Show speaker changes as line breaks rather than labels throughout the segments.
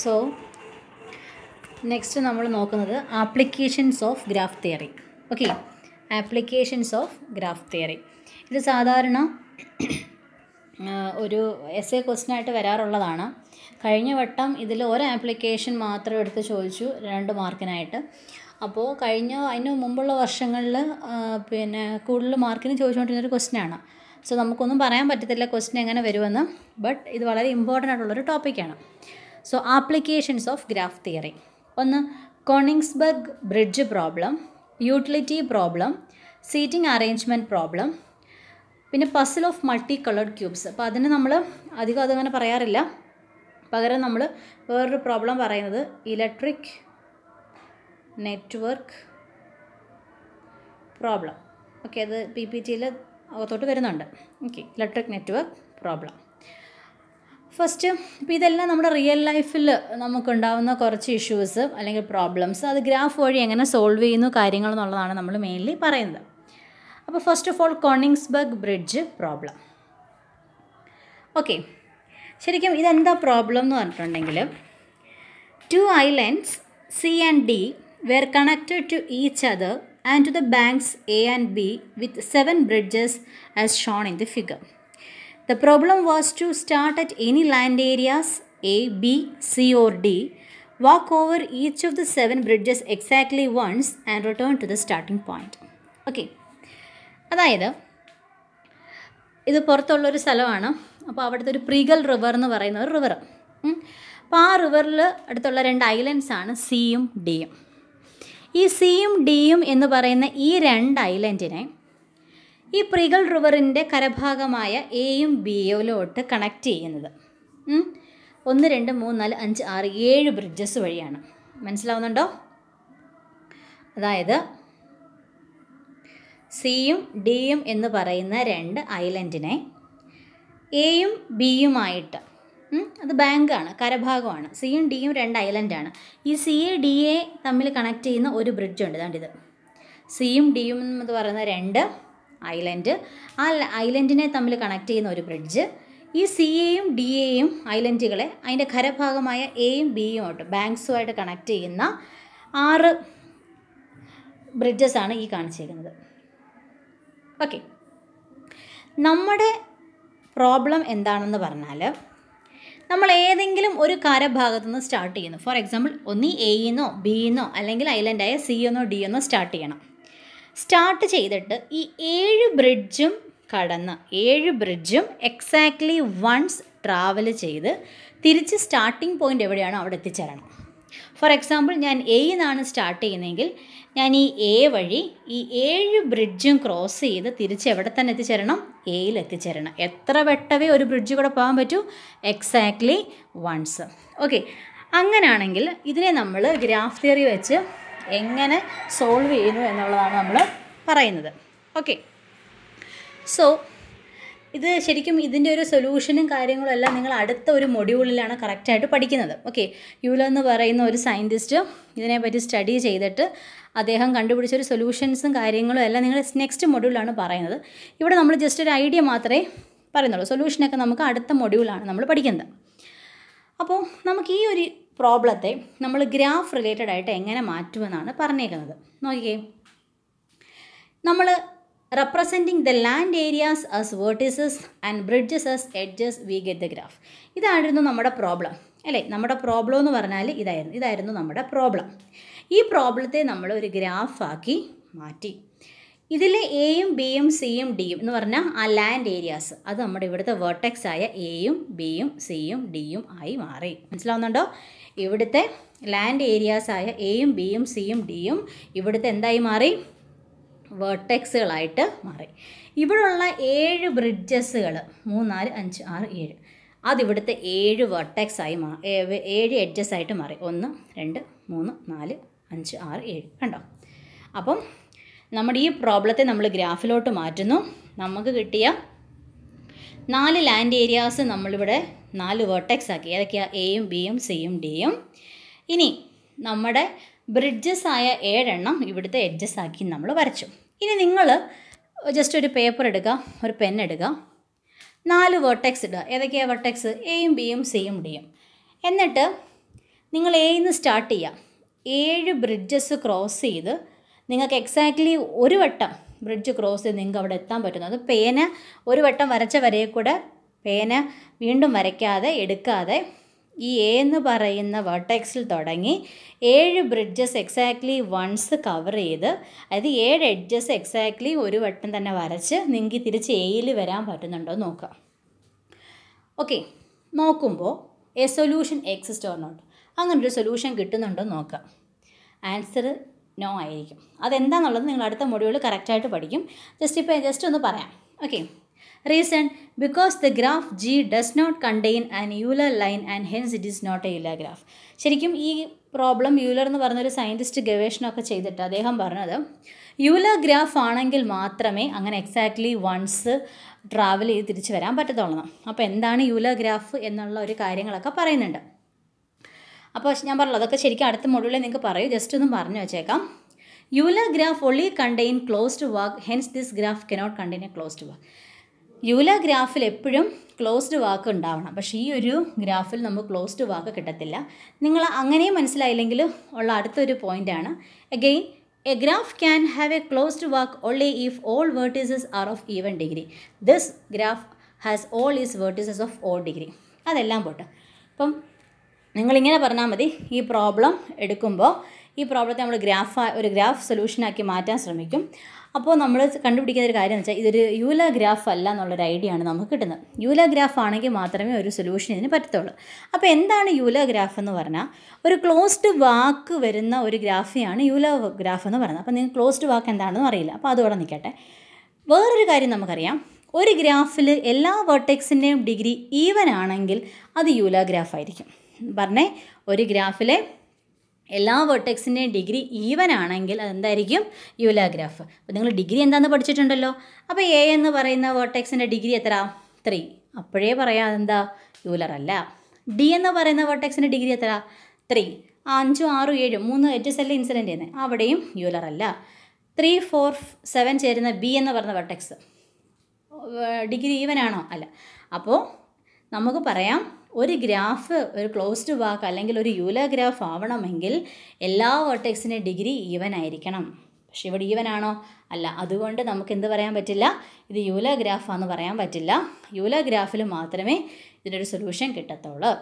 So next നമ്മൾ നോക്കുന്നത് applications of graph theory okay applications of graph theory ഇത് സാധാരണ ഒരു എസ് എ ക്വസ്റ്റിനായിട്ട് വരാറുള്ളതാണ് കഴിഞ്ഞ വട്ടം ഇതിൽ ഒരു ആപ്ലിക്കേഷൻ മാത്രം എടുത്ത് ചോദിച്ചു രണ്ട് മാർക്കിനായിട്ട് അപ്പോൾ കഴിഞ്ഞ അതിന് മുമ്പുള്ള വർഷങ്ങളിൽ പിന്നെ കൂടുതൽ മാർക്കിന് ചോദിച്ചുകൊണ്ടിരുന്നൊരു ക്വസ്റ്റിനാണ് സോ നമുക്കൊന്നും പറയാൻ പറ്റത്തില്ല ക്വസ്റ്റിൻ എങ്ങനെ വരുമെന്ന് ബട്ട് ഇത് വളരെ ഇമ്പോർട്ടൻ്റ് ആയിട്ടുള്ളൊരു ടോപ്പിക്കാണ് so applications of graph theory ഒന്ന് Konigsberg bridge problem utility problem seating arrangement problem പിന്നെ puzzle of multi coloured cubes അപ്പോൾ അതിന് നമ്മൾ അധികം അതങ്ങനെ പറയാറില്ല പകരം നമ്മൾ വേറൊരു പ്രോബ്ലം പറയുന്നത് ഇലക്ട്രിക് നെറ്റ്വർക്ക് പ്രോബ്ലം ഓക്കെ അത് പി പി ടിയിൽ അകത്തോട്ട് വരുന്നുണ്ട് okay electric network problem first ഇപ്പം ഇതെല്ലാം നമ്മുടെ റിയൽ ലൈഫിൽ നമുക്കുണ്ടാവുന്ന കുറച്ച് ഇഷ്യൂസ് അല്ലെങ്കിൽ പ്രോബ്ലംസ് അത് ഗ്രാഫ് വഴി എങ്ങനെ സോൾവ് ചെയ്യുന്നു കാര്യങ്ങൾ എന്നുള്ളതാണ് നമ്മൾ മെയിൻലി പറയുന്നത് അപ്പോൾ first of all Konigsberg bridge problem okay ശരിക്കും ഇതെന്താ പ്രോബ്ലം എന്ന് പറഞ്ഞിട്ടുണ്ടെങ്കിൽ two islands C and D were connected to each other and to the banks A and B with seven bridges as shown in the figure The problem was to start at any land areas A, B, C or D, walk over each of the seven bridges exactly once and return to the starting point. Okay അതായത് ഇത് പുറത്തുള്ളൊരു സ്ഥലമാണ് അപ്പോൾ അവിടുത്തെ ഒരു പ്രിഗൽ river എന്ന് പറയുന്ന ഒരു river അപ്പോൾ ആ റിവറിൽ അടുത്തുള്ള രണ്ട് ഐലൻഡ്സ് ആണ് സിയും ഡിയും ഈ സിയും ഡിയും എന്ന് പറയുന്ന ഈ രണ്ട് ഐലൻഡിനെ ഈ പ്രിഗൾ റിവറിൻ്റെ കരഭാഗമായ എയും ബിയോലോട്ട് കണക്ട് ചെയ്യുന്നത് ഒന്ന് രണ്ട് മൂന്ന് നാല് അഞ്ച് ആറ് ഏഴ് ബ്രിഡ്ജസ് വഴിയാണ് മനസ്സിലാവുന്നുണ്ടോ അതായത് സിയും ഡിയും എന്ന് പറയുന്ന രണ്ട് ഐലൻഡിനെ എയും ബിയുമായിട്ട് അത് ബാങ്കാണ് കരഭാഗമാണ് സിയും ഡിയും രണ്ട് ഐലൻഡാണ് ഈ സി എ ഡി എ തമ്മിൽ കണക്ട് ചെയ്യുന്ന ഒരു ബ്രിഡ്ജ് ഉണ്ട് ഇതാണ്ടിത് സിയും ഡിയും എന്ന് പറയുന്ന രണ്ട് ഐലൻഡ് ആ ഐലൻഡിനെ തമ്മിൽ കണക്ട് ചെയ്യുന്ന ഒരു ബ്രിഡ്ജ് ഈ സി എയും ഡി എയും ഐലൻഡുകളെ അതിൻ്റെ ഖരഭാഗമായ എയും ബിയും ആയിട്ട് ബാങ്ക്സുമായിട്ട് കണക്ട് ചെയ്യുന്ന ആറ് ബ്രിഡ്ജസാണ് ഈ കാണിച്ചിരിക്കുന്നത് ഓക്കെ നമ്മുടെ പ്രോബ്ലം എന്താണെന്ന് പറഞ്ഞാൽ നമ്മൾ ഏതെങ്കിലും ഒരു കരഭാഗത്തു നിന്ന് സ്റ്റാർട്ട് ചെയ്യുന്നു ഫോർ എക്സാമ്പിൾ ഒന്നീ എയിൽ നിന്നോ ബിയിൽ നിന്നോ അല്ലെങ്കിൽ ഐലൻഡായ സി എന്നോ ഡി എന്നോ സ്റ്റാർട്ട് ചെയ്യണം സ്റ്റാർട്ട് ചെയ്തിട്ട് ഈ ഏഴ് ബ്രിഡ്ജും കടന്ന് ഏഴ് ബ്രിഡ്ജും എക്സാക്ട്ലി വൺസ് ട്രാവൽ ചെയ്ത് തിരിച്ച് സ്റ്റാർട്ടിംഗ് പോയിൻ്റ് എവിടെയാണോ അവിടെ എത്തിച്ചേരണം ഫോർ എക്സാമ്പിൾ ഞാൻ നിന്നാണ് സ്റ്റാർട്ട് ചെയ്യുന്നതെങ്കിൽ ഞാൻ ഈ എ വഴി ഈ ഏഴ് ബ്രിഡ്ജും ക്രോസ് ചെയ്ത് തിരിച്ച് എവിടെ തന്നെ എത്തിച്ചേരണം എയിൽ എത്തിച്ചേരണം എത്ര വെട്ടവേ ഒരു ബ്രിഡ്ജ് കൂടെ പോകാൻ പറ്റൂ എക്സാക്ട്ലി വൺസ് ഓക്കെ അങ്ങനെയാണെങ്കിൽ ഇതിനെ നമ്മൾ ഗ്രാഫ് തിയറി വെച്ച് എങ്ങനെ സോൾവ് ചെയ്യുന്നു എന്നുള്ളതാണ് നമ്മൾ പറയുന്നത് ഓക്കെ സോ ഇത് ശരിക്കും ഇതിൻ്റെ ഒരു സൊല്യൂഷനും കാര്യങ്ങളും എല്ലാം നിങ്ങൾ അടുത്ത ഒരു മൊഡ്യൂളിലാണ് കറക്റ്റായിട്ട് പഠിക്കുന്നത് ഓക്കെ യൂല എന്ന് പറയുന്ന ഒരു സയൻറ്റിസ്റ്റ് ഇതിനെപ്പറ്റി സ്റ്റഡി ചെയ്തിട്ട് അദ്ദേഹം കണ്ടുപിടിച്ചൊരു സൊല്യൂഷൻസും കാര്യങ്ങളും എല്ലാം നിങ്ങൾ നെക്സ്റ്റ് മൊഡ്യൂളാണ് പറയുന്നത് ഇവിടെ നമ്മൾ ജസ്റ്റ് ഒരു ഐഡിയ മാത്രമേ പറയുന്നുള്ളൂ സൊല്യൂഷനൊക്കെ നമുക്ക് അടുത്ത മൊഡ്യൂളാണ് നമ്മൾ പഠിക്കുന്നത് അപ്പോൾ നമുക്ക് ഈ ഒരു പ്രോബ്ലത്തെ നമ്മൾ ഗ്രാഫ് റിലേറ്റഡ് ആയിട്ട് എങ്ങനെ മാറ്റുമെന്നാണ് പറഞ്ഞേക്കുന്നത് നോക്കിയേ നമ്മൾ representing the land areas as vertices and bridges as edges we get the graph ഇതായിരുന്നു നമ്മുടെ പ്രോബ്ലം അല്ലേ നമ്മുടെ പ്രോബ്ലം എന്ന് പറഞ്ഞാൽ ഇതായിരുന്നു ഇതായിരുന്നു നമ്മുടെ പ്രോബ്ലം ഈ പ്രോബ്ലത്തെ നമ്മൾ ഒരു ഗ്രാഫാക്കി മാറ്റി ഇതിൽ എയും ബിയും സിയും ഡിയും എന്ന് പറഞ്ഞാൽ ആ ലാൻഡ് ഏരിയാസ് അത് നമ്മുടെ ഇവിടുത്തെ വേർട്ടെക്സ് ആയ എയും ബിയും സിയും ഡിയും ആയി മാറി മനസ്സിലാവുന്നുണ്ടോ ഇവിടുത്തെ ലാൻഡ് ഏരിയാസ് ആയ എയും ബിയും സിയും ഡിയും ഇവിടുത്തെ എന്തായി മാറി വേർട്ടെക്സുകളായിട്ട് മാറി ഇവിടുള്ള ഏഴ് മൂന്ന് നാല് അഞ്ച് ആറ് ഏഴ് അതിവിടുത്തെ ഏഴ് വെർട്ടെക്സ് ആയി മാ ഏഴ് എഡ്ജസ് ആയിട്ട് മാറി ഒന്ന് രണ്ട് മൂന്ന് നാല് അഞ്ച് ആറ് ഏഴ് കണ്ടോ അപ്പം നമ്മുടെ ഈ പ്രോബ്ലത്തെ നമ്മൾ ഗ്രാഫിലോട്ട് മാറ്റുന്നു നമുക്ക് കിട്ടിയ നാല് ലാൻഡ് ഏരിയാസ് നമ്മളിവിടെ നാല് വേർട്ടെക്സ് ആക്കി ഏതൊക്കെയാണ് എയും ബിയും സിയും ഡിയും ഇനി നമ്മുടെ ബ്രിഡ്ജസ് ആയ ഏഴെണ്ണം ഇവിടുത്തെ എഡ്ജസ് ആക്കി നമ്മൾ വരച്ചു ഇനി നിങ്ങൾ ജസ്റ്റ് ഒരു പേപ്പർ എടുക്കുക ഒരു പെൻ എടുക്കുക നാല് വേർട്ടെക്സ് ഇടുക ഏതൊക്കെയാണ് വെർട്ടെക്സ് എയും ബിയും സിയും ഡിയും എന്നിട്ട് നിങ്ങൾ എയിൽ നിന്ന് സ്റ്റാർട്ട് ചെയ്യുക ഏഴ് ബ്രിഡ്ജസ് ക്രോസ് ചെയ്ത് നിങ്ങൾക്ക് എക്സാക്ട്ലി ഒരു വട്ടം ബ്രിഡ്ജ് ക്രോസ് ചെയ്ത് നിങ്ങൾക്ക് അവിടെ എത്താൻ പറ്റുന്നു അത് പേന ഒരു വട്ടം വരച്ച വരയെ കൂടെ പേന വീണ്ടും വരയ്ക്കാതെ എടുക്കാതെ ഈ എ എന്ന് പറയുന്ന വർട്ടെക്സിൽ തുടങ്ങി ഏഴ് ബ്രിഡ്ജസ് എക്സാക്ട്ലി വൺസ് കവർ ചെയ്ത് അതായത് ഏഴ് എഡ്ജസ് എക്സാക്ട്ലി ഒരു വട്ടം തന്നെ വരച്ച് നിങ്ങൾക്ക് തിരിച്ച് എയിൽ വരാൻ പറ്റുന്നുണ്ടോ നോക്കുക ഓക്കെ നോക്കുമ്പോൾ a solution exist or not അങ്ങനൊരു സൊല്യൂഷൻ കിട്ടുന്നുണ്ടോ നോക്കാം ആൻസർ നോ ആയിരിക്കും അതെന്താണെന്നുള്ളത് നിങ്ങൾ അടുത്ത മൊഡ്യൂളിൽ കറക്റ്റായിട്ട് പഠിക്കും ജസ്റ്റ് ഇപ്പോൾ ജസ്റ്റ് ഒന്ന് പറയാം okay reason because the graph G does not contain an Euler line and hence it is not a Euler graph ശരിക്കും ഈ പ്രോബ്ലം യൂലർ എന്ന് പറഞ്ഞൊരു സയൻറ്റിസ്റ്റ് ഗവേഷണമൊക്കെ ചെയ്തിട്ട് അദ്ദേഹം പറഞ്ഞത് യൂലർ ഗ്രാഫ് ആണെങ്കിൽ മാത്രമേ അങ്ങനെ എക്സാക്ട്ലി വൺസ് ട്രാവൽ ചെയ്ത് തിരിച്ചു വരാൻ പറ്റത്തുള്ളൂ അപ്പോൾ എന്താണ് യൂലർ ഗ്രാഫ് എന്നുള്ള ഒരു കാര്യങ്ങളൊക്കെ പറയുന്നുണ്ട് അപ്പോൾ ഞാൻ പറഞ്ഞു അതൊക്കെ ശരിക്കും അടുത്ത മൊഡ്യൂളിൽ നിങ്ങൾക്ക് പറയൂ ജസ്റ്റ് ഒന്നും പറഞ്ഞു വെച്ചേക്കാം Euler graph will contain closed walk hence this graph cannot contain a closed walk Euler ഗ്രാഫിൽ എപ്പോഴും ക്ലോസ്ഡ് വാക്ക് ഉണ്ടാവണം പക്ഷേ ഈ ഒരു ഗ്രാഫിൽ നമുക്ക് ക്ലോസ്ഡ് വാക്ക് കിട്ടത്തില്ല നിങ്ങൾ അങ്ങനെ മനസ്സിലായില്ലെങ്കിൽ ഉള്ള അടുത്തൊരു പോയിൻ്റാണ് again a graph can have a closed walk only if all vertices are of even degree this graph has all is vertices of all degree അതെല്ലാം പോട്ടെ അപ്പം നിങ്ങളിങ്ങനെ പറഞ്ഞാൽ മതി ഈ പ്രോബ്ലം എടുക്കുമ്പോൾ ഈ പ്രോബ്ലത്തെ നമ്മൾ ഗ്രാഫ് ഒരു ഗ്രാഫ് സൊല്യൂഷനാക്കി മാറ്റാൻ ശ്രമിക്കും അപ്പോൾ നമ്മൾ കണ്ടുപിടിക്കുന്ന ഒരു കാര്യം എന്ന് വെച്ചാൽ ഇതൊരു യൂല ഗ്രാഫ് അല്ല എന്നുള്ളൊരു ഐഡിയ ആണ് നമുക്ക് കിട്ടുന്നത് യൂല ഗ്രാഫ് ആണെങ്കിൽ മാത്രമേ ഒരു സൊല്യൂഷൻ ഇതിന് പറ്റത്തുള്ളൂ അപ്പോൾ എന്താണ് യൂല ഗ്രാഫ് എന്ന് പറഞ്ഞാൽ ഒരു ക്ലോസ്ഡ് വാക്ക് വരുന്ന ഒരു ഗ്രാഫിയാണ് യൂല ഗ്രാഫ് എന്ന് പറയുന്നത് അപ്പോൾ നിങ്ങൾക്ക് ക്ലോസ്ഡ് വാക്ക് എന്താണെന്ന് അറിയില്ല അപ്പോൾ അതുകൂടെ നിൽക്കട്ടെ വേറൊരു കാര്യം നമുക്കറിയാം ഒരു ഗ്രാഫിൽ എല്ലാ വേർട്ടെക്സിൻ്റെയും ഡിഗ്രി ഈവൻ ആണെങ്കിൽ അത് യൂല ഗ്രാഫ് ആയിരിക്കും പറഞ്ഞേ ഒരു ഗ്രാഫിലെ എല്ലാ വെർട്ടെക്സിൻ്റെയും ഡിഗ്രി ഈവൻ ആണെങ്കിൽ അതെന്തായിരിക്കും യൂല ഗ്രാഫ് അപ്പോൾ നിങ്ങൾ ഡിഗ്രി എന്താണെന്ന് പഠിച്ചിട്ടുണ്ടല്ലോ അപ്പോൾ എ എന്ന് പറയുന്ന വെർട്ടെക്സിൻ്റെ ഡിഗ്രി എത്ര ത്രീ അപ്പോഴേ പറയാം അതെന്താ യൂലർ അല്ല ഡി എന്ന് പറയുന്ന വെർട്ടെക്സിൻ്റെ ഡിഗ്രി എത്ര ത്രീ അഞ്ചും ആറും ഏഴും മൂന്ന് എഡ്ജസ് അല്ലേ ഇൻസിഡൻറ്റ് ചെയ്യുന്നത് അവിടെയും യൂലർ അല്ല ത്രീ ഫോർ സെവൻ ചേരുന്ന ബി എന്ന് പറയുന്ന വെർട്ടെക്സ് ഡിഗ്രി ഈവൻ ആണോ അല്ല അപ്പോൾ നമുക്ക് പറയാം ഒരു ഗ്രാഫ് ഒരു ക്ലോസ്ഡ് വാക്ക് അല്ലെങ്കിൽ ഒരു യൂല ഗ്രാഫ് ആവണമെങ്കിൽ എല്ലാ വേർട്ടെക്സിൻ്റെ ഡിഗ്രി ഈവൻ ആയിരിക്കണം പക്ഷെ ഇവിടെ ഈവൻ ആണോ അല്ല അതുകൊണ്ട് നമുക്ക് എന്ത് പറയാൻ പറ്റില്ല ഇത് യൂല ഗ്രാഫാന്ന് പറയാൻ പറ്റില്ല യൂല ഗ്രാഫിൽ മാത്രമേ ഇതിനൊരു സൊല്യൂഷൻ കിട്ടത്തുള്ളൂ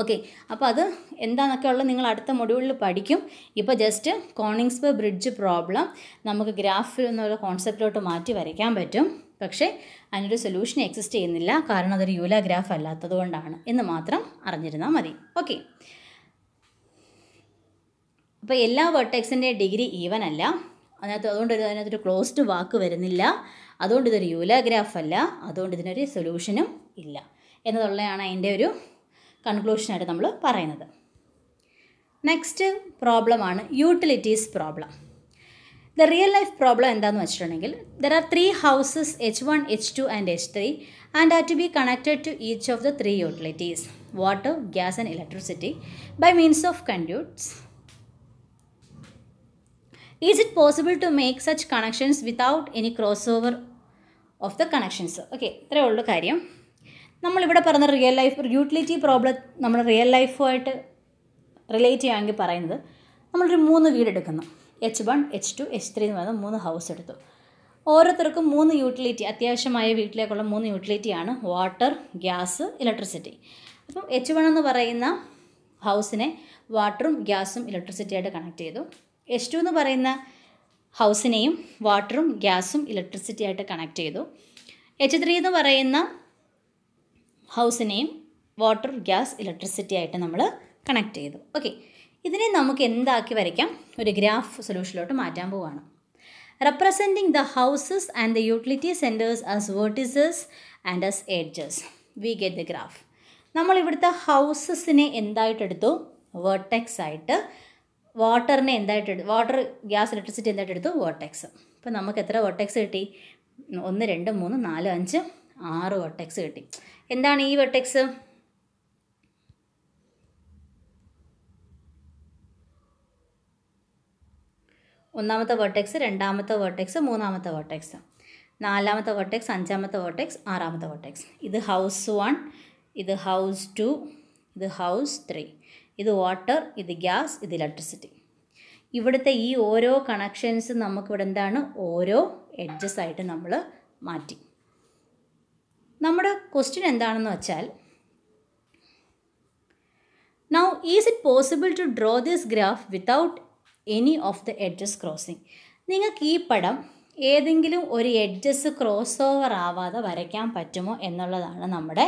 ഓക്കെ അപ്പോൾ അത് എന്താണെന്നൊക്കെ ഉള്ളത് നിങ്ങൾ അടുത്ത മൊഡ്യൂളിൽ പഠിക്കും ഇപ്പോൾ ജസ്റ്റ് കോണിങ്സ്ബർഗ് ബ്രിഡ്ജ് പ്രോബ്ലം നമുക്ക് ഗ്രാഫിൽ നിന്നുള്ള കോൺസെപ്റ്റിലോട്ട് മാറ്റി വരയ്ക്കാൻ പറ്റും പക്ഷേ അതിനൊരു സൊല്യൂഷൻ എക്സിസ്റ്റ് ചെയ്യുന്നില്ല കാരണം അതൊരു യൂല ഗ്രാഫ് അല്ലാത്തതുകൊണ്ടാണ് എന്ന് മാത്രം അറിഞ്ഞിരുന്നാൽ മതി ഓക്കെ അപ്പോൾ എല്ലാ വെർട്ടെക്സിൻ്റെ ഡിഗ്രി ഈവൻ അല്ല അതിനകത്ത് അതുകൊണ്ട് അതിനകത്തൊരു ക്ലോസ്ഡ് വാക്ക് വരുന്നില്ല അതുകൊണ്ട് ഇതൊരു യൂല ഗ്രാഫ് അല്ല അതുകൊണ്ട് ഇതിനൊരു സൊല്യൂഷനും ഇല്ല എന്നതുള്ളതാണ് അതിൻ്റെ ഒരു കൺക്ലൂഷനായിട്ട് നമ്മൾ പറയുന്നത് നെക്സ്റ്റ് പ്രോബ്ലമാണ് utilities problem the real life problem എന്താണെന്ന് വെച്ചിട്ടുണ്ടെങ്കിൽ there are three houses H one H two and H three and are to be connected to each of the three utilities water gas and electricity by means of conduits is it possible to make such connections without any cross over of the connections okay ഇത്രയേ ഉള്ളൂ കാര്യം നമ്മളിവിടെ പറഞ്ഞ real life utility problem നമ്മൾ real ലൈഫുമായിട്ട് relate ചെയ്യുകയാണെങ്കിൽ പറയുന്നത് നമ്മളൊരു മൂന്ന് വീടെടുക്കുന്നു H one H two H three എന്ന് പറയുന്ന മൂന്ന് ഹൗസ് എടുത്തു ഓരോരുത്തർക്കും മൂന്ന് യൂട്ടിലിറ്റി അത്യാവശ്യമായ വീട്ടിലേക്കുള്ള മൂന്ന് യൂട്ടിലിറ്റിയാണ് വാട്ടർ ഗ്യാസ് ഇലക്ട്രിസിറ്റി അപ്പം എച്ച് വൺ എന്ന് പറയുന്ന ഹൗസിനെ വാട്ടറും ഗ്യാസും ആയിട്ട് കണക്ട് ചെയ്തു എച്ച് ടു എന്ന് പറയുന്ന ഹൗസിനെയും വാട്ടറും ഗ്യാസും ഇലക്ട്രിസിറ്റി ആയിട്ട് കണക്ട് ചെയ്തു എച്ച് ത്രീ എന്ന് പറയുന്ന ഹൗസിനെയും വാട്ടർ ഗ്യാസ് ഇലക്ട്രിസിറ്റി ആയിട്ട് നമ്മൾ കണക്ട് ചെയ്തു ഓക്കെ ഇതിനെ നമുക്ക് എന്താക്കി വരയ്ക്കാം ഒരു ഗ്രാഫ് സൊല്യൂഷനിലോട്ട് മാറ്റാൻ പോവുകയാണ് representing the houses and the utility centres as vertices and as edges we get the graph നമ്മൾ ഇവിടുത്തെ ഹൗസസിനെ എന്തായിട്ടെടുത്തു വേർട്ടെക്സ് ആയിട്ട് വാട്ടറിനെ എന്തായിട്ട് വാട്ടർ ഗ്യാസ് ഇലക്ട്രിസിറ്റി എന്തായിട്ട് എടുത്തു വേർട്ടെക്സ് അപ്പോൾ നമുക്ക് എത്ര വേർട്ടെക്സ് കിട്ടി ഒന്ന് രണ്ട് മൂന്ന് നാല് അഞ്ച് ആറ് വെർട്ടെക്സ് കിട്ടി എന്താണ് ഈ വെർട്ടെക്സ് ഒന്നാമത്തെ വേർട്ടെക്സ് രണ്ടാമത്തെ വേർട്ടെക്സ് മൂന്നാമത്തെ വേർട്ടെക്സ് നാലാമത്തെ വേർട്ടെക്സ് അഞ്ചാമത്തെ വേർട്ടെക്സ് ആറാമത്തെ വേർട്ടെക്സ് ഇത് ഹൗസ് വൺ ഇത് ഹൗസ് ടു ഇത് ഹൗസ് ത്രീ ഇത് വാട്ടർ ഇത് ഗ്യാസ് ഇത് ഇലക്ട്രിസിറ്റി ഇവിടുത്തെ ഈ ഓരോ കണക്ഷൻസ് നമുക്കിവിടെ എന്താണ് ഓരോ എഡ്ജസ് ആയിട്ട് നമ്മൾ മാറ്റി നമ്മുടെ ക്വസ്റ്റ്യൻ എന്താണെന്ന് വെച്ചാൽ now is it possible to draw this graph without any of the edges crossing നിങ്ങൾക്ക് ഈ പടം ഏതെങ്കിലും ഒരു എഡ്ജസ് ക്രോസ് ഓവർ ആവാതെ വരയ്ക്കാൻ പറ്റുമോ എന്നുള്ളതാണ് നമ്മുടെ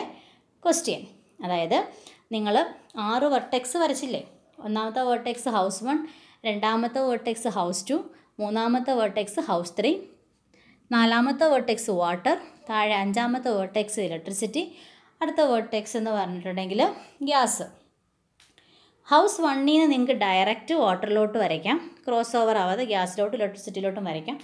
ക്വസ്റ്റ്യൻ അതായത് നിങ്ങൾ ആറ് വെർട്ടെക്സ് വരച്ചില്ലേ ഒന്നാമത്തെ വെർട്ടെക്സ് ഹൗസ് വൺ രണ്ടാമത്തെ വെർട്ടെക്സ് ഹൗസ് ടു മൂന്നാമത്തെ വെർട്ടെക്സ് ഹൗസ് ത്രീ നാലാമത്തെ വെർട്ടെക്സ് വാട്ടർ താഴെ അഞ്ചാമത്തെ വെർട്ടെക്സ് ഇലക്ട്രിസിറ്റി അടുത്ത വെർട്ടെക്സ് എന്ന് പറഞ്ഞിട്ടുണ്ടെങ്കിൽ ഗ്യാസ് ഹൗസ് വണ്ണിൽ നിന്ന് നിങ്ങൾക്ക് ഡയറക്റ്റ് വാട്ടറിലോട്ട് വരയ്ക്കാം ക്രോസ് ഓവർ ആവാതെ ഗ്യാസിലോട്ടും ഇലക്ട്രിസിറ്റിയിലോട്ടും വരയ്ക്കാം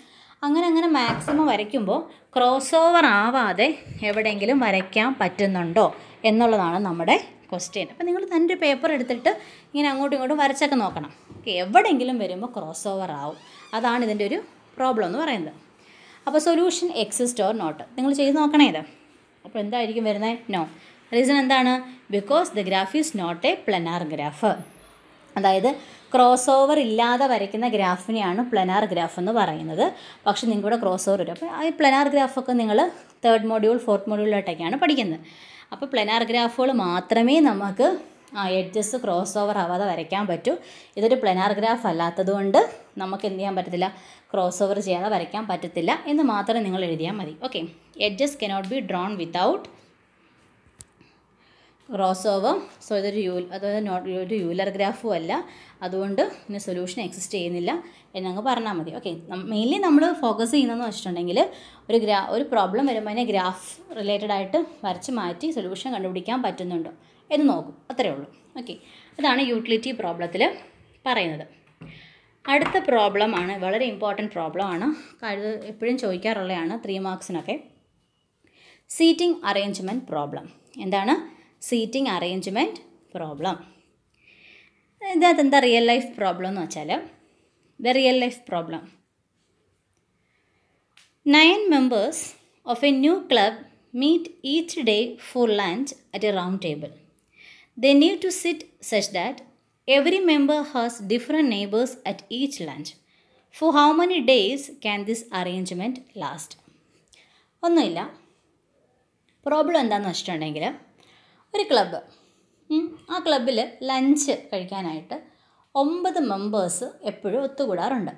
അങ്ങനെ അങ്ങനെ മാക്സിമം വരയ്ക്കുമ്പോൾ ക്രോസ് ഓവർ ആവാതെ എവിടെയെങ്കിലും വരയ്ക്കാൻ പറ്റുന്നുണ്ടോ എന്നുള്ളതാണ് നമ്മുടെ ക്വസ്റ്റ്യൻ അപ്പോൾ നിങ്ങൾ തൻ്റെ പേപ്പർ എടുത്തിട്ട് ഇങ്ങനെ അങ്ങോട്ടും ഇങ്ങോട്ടും വരച്ചൊക്കെ നോക്കണം എവിടെയെങ്കിലും വരുമ്പോൾ ക്രോസ് ഓവർ ആവും അതാണ് ഇതിൻ്റെ ഒരു പ്രോബ്ലം എന്ന് പറയുന്നത് അപ്പോൾ സൊല്യൂഷൻ എക്സിസ്റ്റ് ഓർ നോട്ട് നിങ്ങൾ ചെയ്ത് നോക്കണേ ഇത് അപ്പോൾ എന്തായിരിക്കും വരുന്നത് നോ റീസൺ എന്താണ് because the graph is not a planar graph അതായത് ക്രോസ് ഓവർ ഇല്ലാതെ വരയ്ക്കുന്ന ഗ്രാഫിനെയാണ് പ്ലനാർ ഗ്രാഫ് എന്ന് പറയുന്നത് പക്ഷെ നിങ്ങൾക്കിവിടെ ക്രോസ് ഓവർ വരും അപ്പോൾ ഈ പ്ലനാർ ഗ്രാഫൊക്കെ നിങ്ങൾ തേർഡ് മോഡ്യൂൾ ഫോർത്ത് മോഡ്യൂളിലോട്ടൊക്കെയാണ് പഠിക്കുന്നത് അപ്പോൾ പ്ലനാർ ഗ്രാഫുകൾ മാത്രമേ നമുക്ക് എഡ്ജസ് ക്രോസ് ഓവർ ആവാതെ വരയ്ക്കാൻ പറ്റൂ ഇതൊരു പ്ലനാർ ഗ്രാഫ് അല്ലാത്തതുകൊണ്ട് നമുക്ക് എന്ത് ചെയ്യാൻ പറ്റത്തില്ല ക്രോസ് ഓവർ ചെയ്യാതെ വരയ്ക്കാൻ പറ്റത്തില്ല എന്ന് മാത്രം നിങ്ങൾ എഴുതിയാൽ മതി okay edges cannot be drawn without cross over so ഇതൊരു യൂ അതായത് നോട്ട് ഒരു യൂലർ ഗ്രാഫും അല്ല അതുകൊണ്ട് ഇതിന് സൊല്യൂഷൻ എക്സിസ്റ്റ് ചെയ്യുന്നില്ല എന്നങ്ങ് പറഞ്ഞാൽ മതി ഓക്കെ മെയിൻലി നമ്മൾ ഫോക്കസ് ചെയ്യുന്നതെന്ന് വെച്ചിട്ടുണ്ടെങ്കിൽ ഒരു ഗ്രാ ഒരു പ്രോബ്ലം വരുമ്പോൾ അതിനെ ഗ്രാഫ് റിലേറ്റഡ് ആയിട്ട് വരച്ച് മാറ്റി സൊല്യൂഷൻ കണ്ടുപിടിക്കാൻ പറ്റുന്നുണ്ടോ എന്ന് നോക്കും അത്രയേ ഉള്ളൂ ഓക്കെ അതാണ് യൂട്ടിലിറ്റി പ്രോബ്ലത്തിൽ പറയുന്നത് അടുത്ത പ്രോബ്ലമാണ് വളരെ ഇമ്പോർട്ടൻറ്റ് പ്രോബ്ലമാണ് കഴുത് എപ്പോഴും ചോദിക്കാറുള്ളതാണ് ത്രീ മാർക്സിനൊക്കെ സീറ്റിംഗ് അറേഞ്ച്മെൻറ്റ് പ്രോബ്ലം എന്താണ് സീറ്റിംഗ് അറേഞ്ച്മെൻറ്റ് പ്രോബ്ലം ഇതിനകത്ത് എന്താ റിയൽ ലൈഫ് പ്രോബ്ലം എന്ന് വെച്ചാൽ the real life problem nine members of a new club meet each day for lunch at a round table the need to sit such that every member has different neighbours at each lunch for how many days can this arrangement last ഒന്നുമില്ല problem എന്താണെന്ന് വെച്ചിട്ടുണ്ടെങ്കിൽ ഒരു club ആ ക്ലബ്ബിൽ lunch കഴിക്കാനായിട്ട് ഒമ്പത് members എപ്പോഴും ഒത്തുകൂടാറുണ്ട്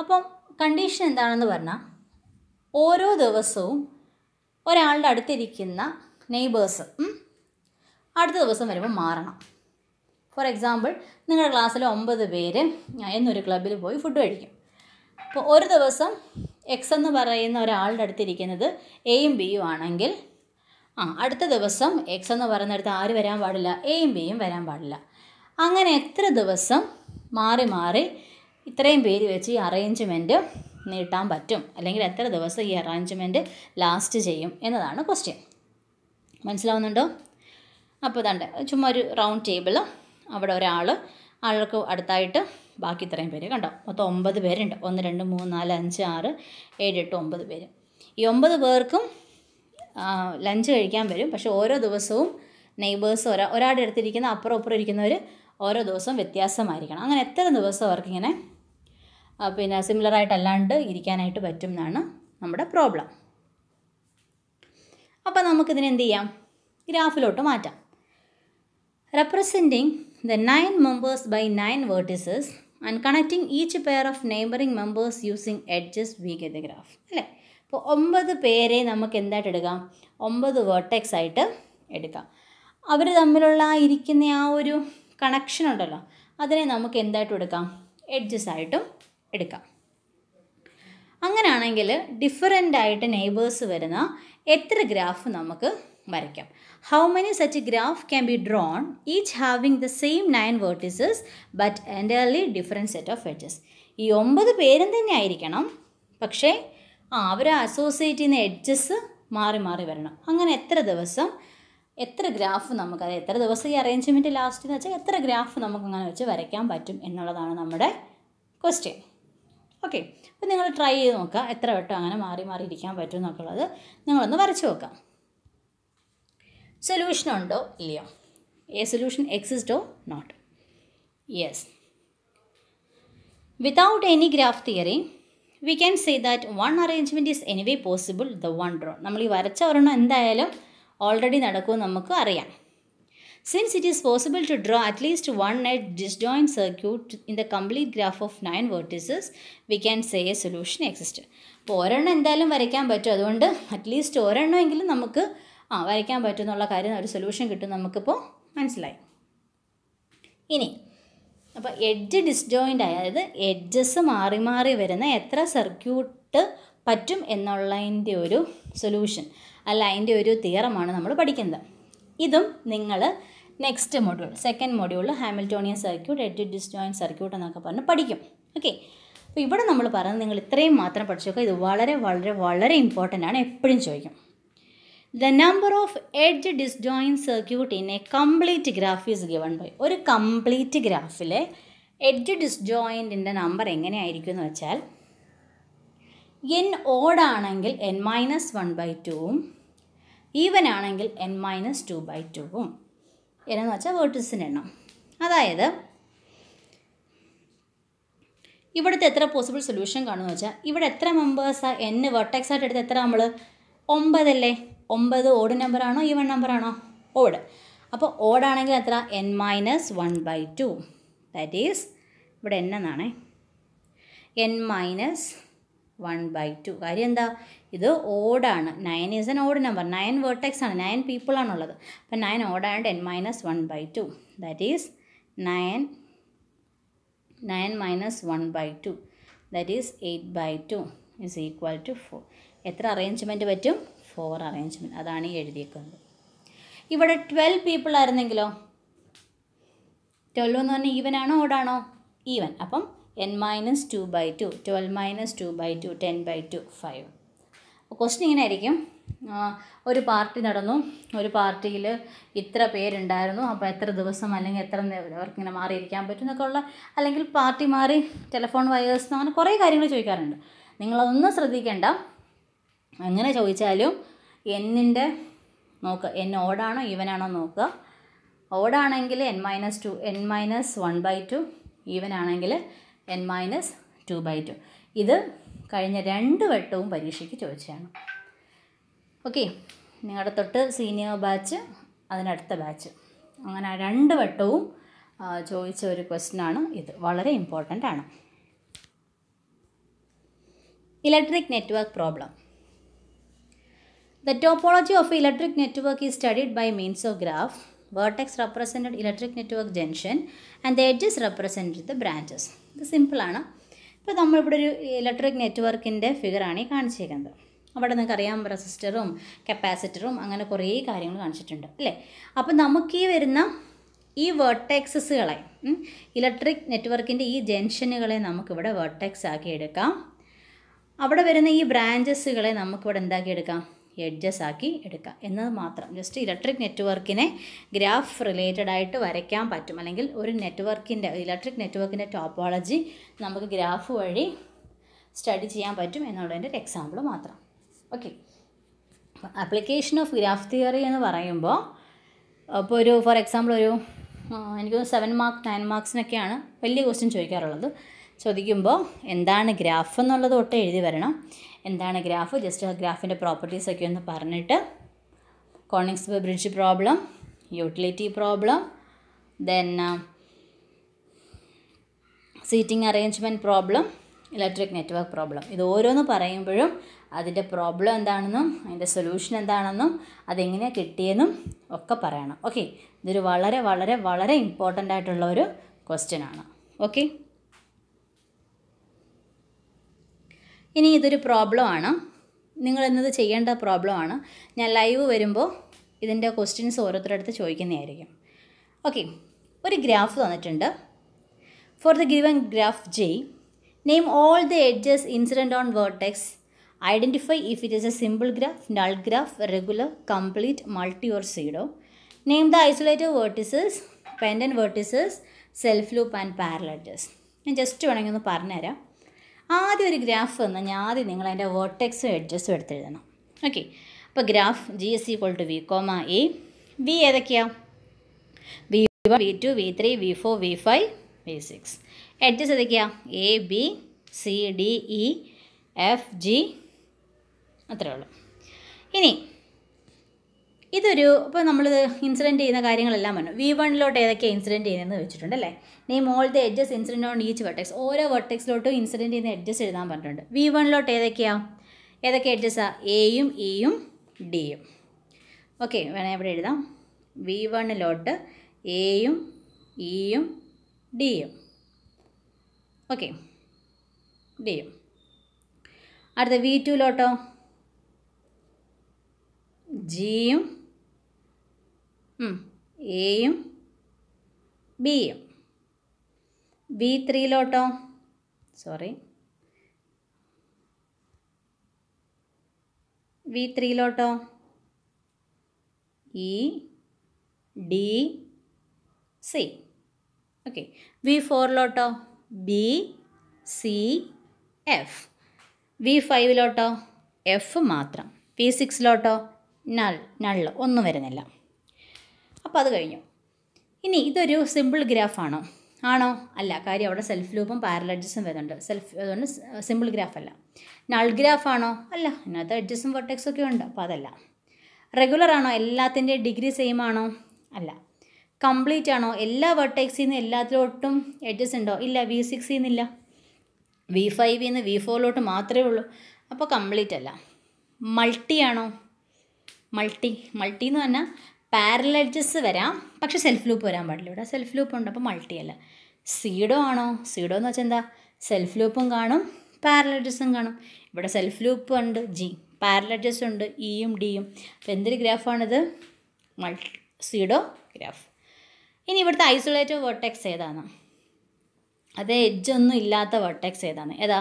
അപ്പം കണ്ടീഷൻ എന്താണെന്ന് പറഞ്ഞാൽ ഓരോ ദിവസവും ഒരാളുടെ അടുത്തിരിക്കുന്ന നെയ്ബേഴ്സ് അടുത്ത ദിവസം വരുമ്പോൾ മാറണം ഫോർ എക്സാമ്പിൾ നിങ്ങളുടെ ക്ലാസ്സിൽ ഒമ്പത് പേര് എന്നൊരു ക്ലബ്ബിൽ പോയി ഫുഡ് കഴിക്കും അപ്പോൾ ഒരു ദിവസം എക്സ് എന്ന് പറയുന്ന ഒരാളുടെ അടുത്തിരിക്കുന്നത് എയും ബിയും ആണെങ്കിൽ ആ അടുത്ത ദിവസം എക്സ് എന്ന് പറയുന്നിടത്ത് ആര് വരാൻ പാടില്ല എയും ബിയും വരാൻ പാടില്ല അങ്ങനെ എത്ര ദിവസം മാറി മാറി ഇത്രയും പേര് വെച്ച് ഈ അറേഞ്ച്മെൻറ്റ് നീട്ടാൻ പറ്റും അല്ലെങ്കിൽ എത്ര ദിവസം ഈ അറേഞ്ച്മെൻറ്റ് ലാസ്റ്റ് ചെയ്യും എന്നതാണ് ക്വസ്റ്റ്യൻ മനസ്സിലാവുന്നുണ്ടോ അപ്പോൾ ഇതാണ്ട് ചുമ്മാ ഒരു റൗണ്ട് ടേബിൾ അവിടെ ഒരാൾ ആൾക്ക് അടുത്തായിട്ട് ബാക്കി ഇത്രയും പേര് കണ്ടോ മൊത്തം ഒമ്പത് പേരുണ്ട് ഒന്ന് രണ്ട് മൂന്ന് നാല് അഞ്ച് ആറ് ഏഴ് എട്ട് ഒമ്പത് പേര് ഈ ഒമ്പത് പേർക്കും ലഞ്ച് കഴിക്കാൻ വരും പക്ഷേ ഓരോ ദിവസവും നെയ്ബേഴ്സ് ഒരാ ഒരാളുടെ അടുത്തിരിക്കുന്ന അപ്പുറം അപ്പുറം ഇരിക്കുന്നവർ ഓരോ ദിവസവും വ്യത്യാസമായിരിക്കണം അങ്ങനെ എത്ര ദിവസം അവർക്കിങ്ങനെ പിന്നെ സിമിലറായിട്ടല്ലാണ്ട് ഇരിക്കാനായിട്ട് പറ്റും എന്നാണ് നമ്മുടെ പ്രോബ്ലം അപ്പോൾ നമുക്കിതിനെന്ത് എന്ത് ചെയ്യാം ഗ്രാഫിലോട്ട് മാറ്റാം representing the nine members by nine vertices and connecting each pair of neighbouring members using edges we get the graph അല്ലേ അപ്പോൾ ഒമ്പത് പേരെ നമുക്ക് എന്തായിട്ട് എടുക്കാം ഒമ്പത് വേർട്ടെക്സ് ആയിട്ട് എടുക്കാം അവർ തമ്മിലുള്ള ആ ഇരിക്കുന്ന ആ ഒരു കണക്ഷൻ ഉണ്ടല്ലോ അതിനെ നമുക്ക് എന്തായിട്ടും എടുക്കാം എഡ്ജസ് ആയിട്ടും എടുക്കാം അങ്ങനെയാണെങ്കിൽ ഡിഫറെൻ്റ് ആയിട്ട് നെയ്ബേഴ്സ് വരുന്ന എത്ര ഗ്രാഫ് നമുക്ക് വരയ്ക്കാം how many such graph can be drawn each having the same nine vertices but entirely different set of edges ഈ ഒമ്പത് പേരും തന്നെ ആയിരിക്കണം പക്ഷേ ആ അവർ അസോസിയേറ്റ് ചെയ്യുന്ന എഡ്ജസ് മാറി മാറി വരണം അങ്ങനെ എത്ര ദിവസം എത്ര ഗ്രാഫ് നമുക്ക് അതായത് എത്ര ദിവസം ഈ അറേഞ്ച്മെൻറ്റ് ലാസ്റ്റ് എന്ന് വെച്ചാൽ എത്ര ഗ്രാഫ് നമുക്ക് അങ്ങനെ വെച്ച് വരയ്ക്കാൻ പറ്റും എന്നുള്ളതാണ് നമ്മുടെ ക്വസ്റ്റ്യൻ ഓക്കെ അപ്പോൾ നിങ്ങൾ ട്രൈ ചെയ്ത് നോക്കുക എത്ര വട്ടം അങ്ങനെ മാറി മാറി ഇരിക്കാൻ പറ്റും എന്നൊക്കെയുള്ളത് നിങ്ങളൊന്ന് വരച്ച് നോക്കാം സൊല്യൂഷൻ ഉണ്ടോ ഇല്ലയോ എ സൊല്യൂഷൻ എക്സിസ്റ്റോ not yes without any graph theory we can say that one arrangement is anyway possible the one draw നമ്മൾ ഈ വരച്ച ഒരെണ്ണം എന്തായാലും ഓൾറെഡി നടക്കുമെന്ന് നമുക്ക് അറിയാം since it is possible to draw at least one edge disjoint circuit in the complete graph of nine vertices we can say a solution exist അപ്പോൾ ഒരെണ്ണം എന്തായാലും വരയ്ക്കാൻ പറ്റും അതുകൊണ്ട് അറ്റ്ലീസ്റ്റ് ഒരെണ്ണമെങ്കിലും നമുക്ക് ആ വരയ്ക്കാൻ പറ്റുമെന്നുള്ള കാര്യം ഒരു സൊല്യൂഷൻ കിട്ടും നമുക്കിപ്പോൾ മനസ്സിലായി ഇനി അപ്പോൾ എഡ്ജ് ഡിസ്ജോയിൻ്റ് ആയ അതായത് എഡ്ജസ് മാറി മാറി വരുന്ന എത്ര സർക്യൂട്ട് പറ്റും എന്നുള്ളതിൻ്റെ ഒരു സൊല്യൂഷൻ അല്ല അതിൻ്റെ ഒരു തിയറമാണ് നമ്മൾ പഠിക്കുന്നത് ഇതും നിങ്ങൾ നെക്സ്റ്റ് മൊഡ്യൂൾ സെക്കൻഡ് മൊഡ്യൂളിൽ Hamiltonian circuit edge disjoint circuit എന്നൊക്കെ പറഞ്ഞ് പഠിക്കും ഓക്കെ അപ്പോൾ ഇവിടെ നമ്മൾ പറഞ്ഞത് നിങ്ങൾ ഇത്രയും മാത്രം പഠിച്ചു നോക്കുക ഇത് വളരെ വളരെ വളരെ ഇമ്പോർട്ടൻ്റ് ആണ് എപ്പോഴും ചോദിക്കും the number of edge disjoint circuit in a complete graph is given by ഒരു കംപ്ലീറ്റ് ഗ്രാഫിലെ എഡ്ജ് ഡിസ്ജോയിൻറ്റിൻ്റെ നമ്പർ എങ്ങനെയായിരിക്കും എന്ന് വെച്ചാൽ എൻ ഓടാണെങ്കിൽ എൻ മൈനസ് വൺ ബൈ ടുവും ഈവൻ ആണെങ്കിൽ എൻ മൈനസ് ടു ബൈ ടുവും എന്നു വെച്ചാൽ വേർട്ടിസിൻ്റെ എണ്ണം അതായത് ഇവിടുത്തെ എത്ര പോസിബിൾ സൊല്യൂഷൻ കാണുമെന്ന് വെച്ചാൽ ഇവിടെ എത്ര മെമ്പേഴ്സാണ് എൻ വെർട്ടെക്സ് ആയിട്ട് എടുത്ത് എത്ര നമ്മൾ ഒമ്പതല്ലേ ഒമ്പത് ഓട് നമ്പറാണോ ഈ വൺ നമ്പറാണോ ഓട് അപ്പോൾ ഓടാണെങ്കിൽ എത്ര N minus one by two that is ഇവിടെ എൻ എന്നാണേ N minus one by two കാര്യം എന്താ ഇത് ഓടാണ് nine is N odd number nine vertex ആണ് നയൻ പീപ്പിളാണുള്ളത് അപ്പം നയൻ ഓടാണ്ട് N minus one by two that is nine nine minus one by two that is eight by two is equal to four എത്ര arrangement പറ്റും four arrangement അതാണ് ഈ എഴുതിയേക്കുന്നത് ഇവിടെ twelve people ആയിരുന്നെങ്കിലോ twelve എന്ന് പറഞ്ഞാൽ ഈവൻ ആണോ ഓടാണോ ഈവൻ അപ്പം N minus two by two twelve minus two by two ten by two five question ഇങ്ങനെ ആയിരിക്കും ഒരു പാർട്ടി നടന്നു ഒരു പാർട്ടിയിൽ ഇത്ര പേരുണ്ടായിരുന്നു അപ്പോൾ എത്ര ദിവസം അല്ലെങ്കിൽ എത്ര അവർക്കിങ്ങനെ മാറിയിരിക്കാൻ പറ്റും എന്നൊക്കെ ഉള്ള അല്ലെങ്കിൽ പാർട്ടി മാറി ടെലിഫോൺ വയേഴ്സ് അങ്ങനെ കുറേ കാര്യങ്ങൾ ചോദിക്കാറുണ്ട് നിങ്ങളതൊന്നും ശ്രദ്ധിക്കേണ്ട അങ്ങനെ ചോദിച്ചാലും എന്നിൻ്റെ നോക്കുക എൻ ഓടാണോ ഈവനാണോ നോക്കുക ഓടാണെങ്കിൽ N minus two N minus one by two even ആണെങ്കിൽ N minus two by two ഇത് കഴിഞ്ഞ രണ്ട് വട്ടവും പരീക്ഷയ്ക്ക് ചോദിച്ചതാണ് ഓക്കെ നിങ്ങളുടെ തൊട്ട് സീനിയർ ബാച്ച് അതിനടുത്ത ബാച്ച് അങ്ങനെ രണ്ട് വട്ടവും ചോദിച്ച ഒരു ക്വസ്റ്റിനാണ് ഇത് വളരെ ഇമ്പോർട്ടൻ്റ് ആണ് electric network problem the topology of electric network is studied by means of graph vertex represented electric network junction and the edges represented the branches ഇത് സിമ്പിളാണ് ഇപ്പോൾ നമ്മളിവിടെ ഒരു ഇലക്ട്രിക് നെറ്റ്വർക്കിൻ്റെ ഫിഗറാണ് ഈ കാണിച്ചേക്കുന്നത് അവിടെ നിങ്ങൾക്കറിയാം റെസിസ്റ്ററും കപ്പാസിറ്ററും അങ്ങനെ കുറേ കാര്യങ്ങൾ കാണിച്ചിട്ടുണ്ട് അല്ലേ അപ്പോൾ നമുക്ക് ഈ വരുന്ന ഈ വേർട്ടെക്സസുകളെ ഇലക്ട്രിക് നെറ്റ്വർക്കിൻ്റെ ഈ ജംഗ്ഷനുകളെ നമുക്കിവിടെ വേർട്ടെക്സ് ആക്കി എടുക്കാം അവിടെ വരുന്ന ഈ ബ്രാഞ്ചസുകളെ നമുക്കിവിടെ എന്താക്കി എടുക്കാം എഡ്ജസ് ആക്കി എടുക്കുക എന്നത് മാത്രം ജസ്റ്റ് ഇലക്ട്രിക് നെറ്റ്വർക്കിനെ ഗ്രാഫ് റിലേറ്റഡ് ആയിട്ട് വരയ്ക്കാൻ പറ്റും അല്ലെങ്കിൽ ഒരു നെറ്റ്വർക്കിൻ്റെ ഇലക്ട്രിക് നെറ്റ്വർക്കിൻ്റെ ടോപ്പോളജി നമുക്ക് ഗ്രാഫ് വഴി സ്റ്റഡി ചെയ്യാൻ പറ്റും എന്നുള്ളതിൻ്റെ ഒരു എക്സാമ്പിൾ മാത്രം okay application of graph theory എന്ന് പറയുമ്പോൾ അപ്പോൾ ഒരു ഫോർ എക്സാമ്പിൾ ഒരു എനിക്കൊരു സെവൻ മാർക്ക് നയൻ മാർക്സിനൊക്കെയാണ് വലിയ ക്വസ്റ്റ്യൻ ചോദിക്കാറുള്ളത് ചോദിക്കുമ്പോൾ എന്താണ് ഗ്രാഫ് എന്നുള്ളത് തൊട്ട് എഴുതി വരണം എന്താണ് ഗ്രാഫ് ജസ്റ്റ് ആ ഗ്രാഫിൻ്റെ പ്രോപ്പർട്ടീസൊക്കെ ഒന്ന് പറഞ്ഞിട്ട് Konigsberg bridge problem utility problem then seating arrangement problem electric network problem ഇത് ഓരോന്ന് പറയുമ്പോഴും അതിൻ്റെ പ്രോബ്ലം എന്താണെന്നും അതിൻ്റെ സൊല്യൂഷൻ എന്താണെന്നും അതെങ്ങനെയാണ് കിട്ടിയെന്നും ഒക്കെ പറയണം ഓക്കെ ഇതൊരു വളരെ വളരെ വളരെ ഇമ്പോർട്ടൻ്റ് ആയിട്ടുള്ള ഒരു ക്വസ്റ്റ്യൻ ആണ് ഓക്കെ ഇനി ഇതൊരു പ്രോബ്ലം ആണ് നിങ്ങൾ എന്നത് ചെയ്യേണ്ട പ്രോബ്ലം ആണ് ഞാൻ ലൈവ് വരുമ്പോൾ ഇതിൻ്റെ ക്വസ്റ്റ്യൻസ് ഓരോരുത്തരുടെ അടുത്ത് ചോദിക്കുന്നതായിരിക്കും ഓക്കെ ഒരു ഗ്രാഫ് തന്നിട്ടുണ്ട് for the given graph G name all the edges incident on vertex identify if it is a simple graph null graph regular complete multi or pseudo name the isolated vertices pendant vertices self loop and parallel edges ഞാൻ just വേണമെങ്കിൽ ഒന്ന് പറഞ്ഞുതരാം ആദ്യം ഒരു graph തന്നാൽ ഞാൻ ആദ്യം നിങ്ങൾ അതിൻ്റെ വേർട്ടെക്സും എഡ്ജസ്സും എടുത്തെഴുതണം ഓക്കെ അപ്പോൾ graph G S C to V comma A V ഏതൊക്കെയാണ് V one V two V three V four V five V six edges ഏതൊക്കെയാണ് A B C D E F G അത്രേ ഉള്ളൂ ഇനി ഇതൊരു ഇപ്പോൾ നമ്മൾ ഇൻസിഡൻറ്റ് ചെയ്യുന്ന കാര്യങ്ങളെല്ലാം പറഞ്ഞു വി വണ്ണിലോട്ട് ഏതൊക്കെയാണ് ഇൻസിഡൻറ്റ് ചെയ്യുന്നതെന്ന് വെച്ചിട്ടുണ്ട് അല്ലേ name all the edges incident on each vertex ഓരോ വെർട്ടെക്സിലോട്ടും ഇൻസിഡൻറ്റ് ചെയ്യുന്ന എഡ്ജസ് എഴുതാൻ പറഞ്ഞിട്ടുണ്ട് വി വണ്ണിലോട്ട് ഏതൊക്കെയാണ് ഏതൊക്കെ എഡ്ജസ്സാണ് എയും ഇയും e ഡിയും ഓക്കെ വേണേ ഇവിടെ എഴുതാം വി വണ്ണിലോട്ട് എയും ഇയും e ഡിയും ഓക്കെ ഡിയും അടുത്ത വി ടുവിലോട്ടോ ജിയും എയും ബിയും ബി ത്രീയിലോട്ടോ സോറി വി ത്രീയിലോട്ടോ E D C okay V ഫോറിലോട്ടോ ബി സി എഫ് വി ഫൈവിലോട്ടോ എഫ് മാത്രം വി സിക്സിലോട്ടോ നൾ നള്ള് ഒന്നും വരുന്നില്ല അപ്പോൾ അത് കഴിഞ്ഞു ഇനി ഇതൊരു സിമ്പിൾ ഗ്രാഫാണോ ആണോ അല്ല കാര്യം അവിടെ സെൽഫ് ലൂപ്പും പാരലഡ്ജസും വരുന്നുണ്ട് സെൽഫ് അതുകൊണ്ട് സിമ്പിൾ ഗ്രാഫ് അല്ല നൾ ഗ്രാഫ് ആണോ അല്ല അതിനകത്ത് അഡ്ജസ്റ്റും വെർട്ടെക്സും ഒക്കെ ഉണ്ട് അപ്പോൾ അതല്ല റെഗുലർ ആണോ എല്ലാത്തിൻ്റെയും ഡിഗ്രി സെയിം ആണോ അല്ല കംപ്ലീറ്റ് ആണോ എല്ലാ വെർട്ടെക്സിൽ നിന്ന് എല്ലാത്തിലോട്ടും എഡ്ജസ് ഉണ്ടോ ഇല്ല വി സിക്സിൽ നിന്നില്ല വി ഫൈവിൽ നിന്ന് വി ഫോറിലോട്ട് മാത്രമേ ഉള്ളൂ അപ്പോൾ കംപ്ലീറ്റ് അല്ല മൾട്ടി ആണോ മൾട്ടി മൾട്ടി എന്ന് പറഞ്ഞാൽ പാരൽ വരാം പക്ഷെ സെൽഫ് ലൂപ്പ് വരാൻ പാടില്ല ഇവിടെ സെൽഫ് ലൂപ്പ് ഉണ്ട് അപ്പോൾ മൾട്ടി അല്ല സീഡോ ആണോ സീഡോ എന്ന് വെച്ചാൽ എന്താ സെൽഫ് ലൂപ്പും കാണും പാരൽ കാണും ഇവിടെ സെൽഫ് ലൂപ്പ് ഉണ്ട് ജി പാരൽ ഉണ്ട് ഇയും ഡിയും അപ്പോൾ എന്തൊരു ഗ്രാഫാണിത് മൾട്ടി സീഡോ ഗ്രാഫ് ഇനി ഇവിടുത്തെ ഐസൊലേറ്റഡ് വെർട്ടെക്സ് ഏതാണ് അത് എഡ്ജൊന്നും ഇല്ലാത്ത വെർട്ടെക്സ് ഏതാണ് ഏതാ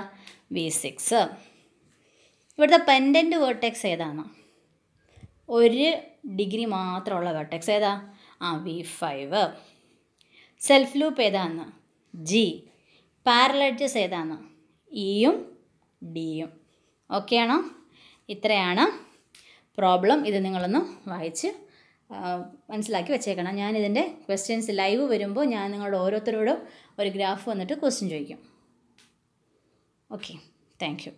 വി സിക്സ് ഇവിടുത്തെ പെൻഡൻറ്റ് വെർട്ടെക്സ് ഏതാണ് ഒരു ഡിഗ്രി മാത്രമുള്ള വെർട്ടെക്സ് ഏതാ ആ വി ഫൈവ് സെൽഫ് ലൂപ്പ് ഏതാന്ന് ജി പാരലഡ്ജസ് ഏതാന്ന് ഇയും e ഡിയും ആണോ ഇത്രയാണ് പ്രോബ്ലം ഇത് നിങ്ങളൊന്ന് വായിച്ച് മനസ്സിലാക്കി വെച്ചേക്കണം ഞാനിതിൻ്റെ ക്വസ്റ്റ്യൻസ് ലൈവ് വരുമ്പോൾ ഞാൻ നിങ്ങളുടെ ഓരോരുത്തരോടും ഒരു ഗ്രാഫ് വന്നിട്ട് ക്വസ്റ്റ്യൻ ചോദിക്കും ഓക്കെ താങ്ക്